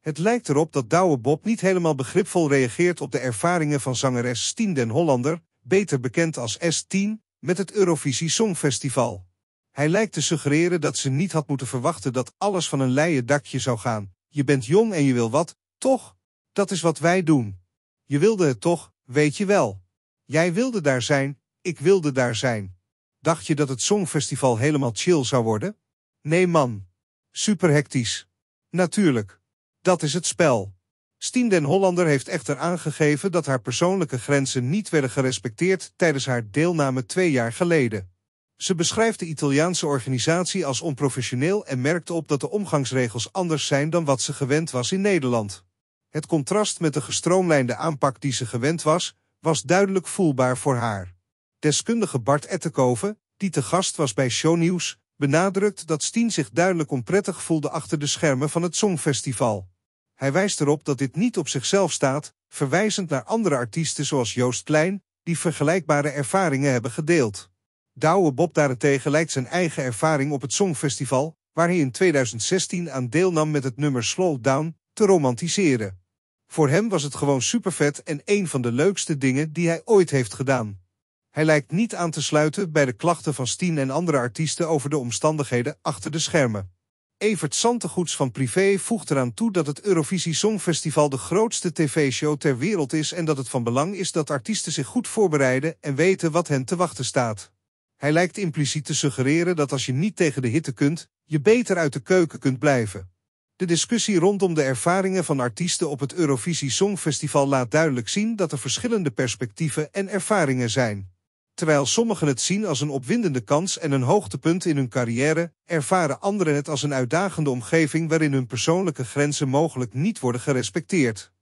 Het lijkt erop dat Douwe Bob niet helemaal begripvol reageert op de ervaringen van zangeres Stien den Hollander, beter bekend als S10, met het Eurovisie Songfestival. Hij lijkt te suggereren dat ze niet had moeten verwachten dat alles van een leien dakje zou gaan. Je bent jong en je wil wat, toch? Dat is wat wij doen. Je wilde het toch, weet je wel. Jij wilde daar zijn, ik wilde daar zijn. Dacht je dat het Songfestival helemaal chill zou worden? Nee man. Super hectisch. Natuurlijk. Dat is het spel. Stien den Hollander heeft echter aangegeven dat haar persoonlijke grenzen niet werden gerespecteerd tijdens haar deelname twee jaar geleden. Ze beschrijft de Italiaanse organisatie als onprofessioneel en merkte op dat de omgangsregels anders zijn dan wat ze gewend was in Nederland. Het contrast met de gestroomlijnde aanpak die ze gewend was, was duidelijk voelbaar voor haar. Deskundige Bart Ettenkoven, die te gast was bij Shownieuws, benadrukt dat Stien zich duidelijk onprettig voelde achter de schermen van het Songfestival. Hij wijst erop dat dit niet op zichzelf staat, verwijzend naar andere artiesten zoals Joost Klein, die vergelijkbare ervaringen hebben gedeeld. Douwe Bob daarentegen lijkt zijn eigen ervaring op het Songfestival, waar hij in 2016 aan deelnam met het nummer Slow Down, te romantiseren. Voor hem was het gewoon supervet en een van de leukste dingen die hij ooit heeft gedaan. Hij lijkt niet aan te sluiten bij de klachten van Steen en andere artiesten over de omstandigheden achter de schermen. Evert Santegoeds van Privé voegt eraan toe dat het Eurovisie Songfestival de grootste tv-show ter wereld is en dat het van belang is dat artiesten zich goed voorbereiden en weten wat hen te wachten staat. Hij lijkt impliciet te suggereren dat als je niet tegen de hitte kunt, je beter uit de keuken kunt blijven. De discussie rondom de ervaringen van artiesten op het Eurovisie Songfestival laat duidelijk zien dat er verschillende perspectieven en ervaringen zijn. Terwijl sommigen het zien als een opwindende kans en een hoogtepunt in hun carrière, ervaren anderen het als een uitdagende omgeving waarin hun persoonlijke grenzen mogelijk niet worden gerespecteerd.